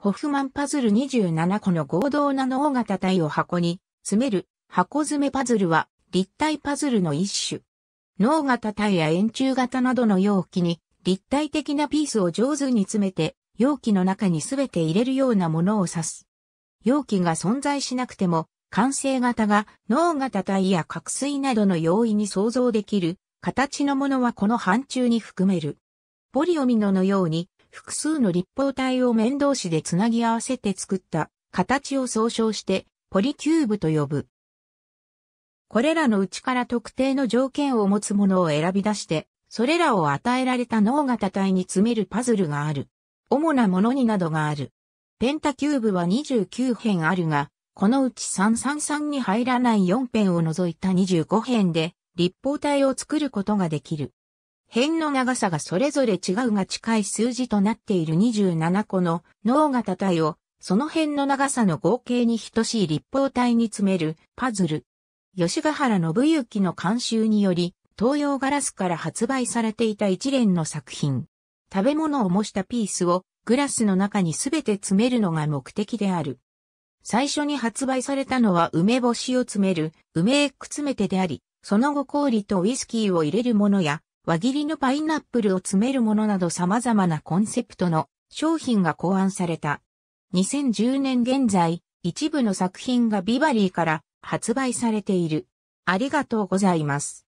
ホフマンパズル27個の合同な脳大型体を箱に詰める箱詰めパズルは立体パズルの一種。脳型体や円柱型などの容器に立体的なピースを上手に詰めて容器の中に全て入れるようなものを指す。容器が存在しなくても完成型が脳型体や角水などの容易に想像できる形のものはこの範疇に含める。ポリオミノのように複数の立方体を面同士でつなぎ合わせて作った形を総称してポリキューブと呼ぶ。これらのうちから特定の条件を持つものを選び出して、それらを与えられた脳型体に詰めるパズルがある。主なものになどがある。ペンタキューブは29辺あるが、このうち333に入らない4辺を除いた25辺で立方体を作ることができる。辺の長さがそれぞれ違うが近い数字となっている27個の脳型体をその辺の長さの合計に等しい立方体に詰めるパズル。吉ヶ原信之の監修により東洋ガラスから発売されていた一連の作品。食べ物を模したピースをグラスの中にすべて詰めるのが目的である。最初に発売されたのは梅干しを詰める梅エッグ詰めてであり、その後氷とウイスキーを入れるものや輪切りのパイナップルを詰めるものなど様々なコンセプトの商品が考案された。2010年現在、一部の作品がビバリーから発売されている。ありがとうございます。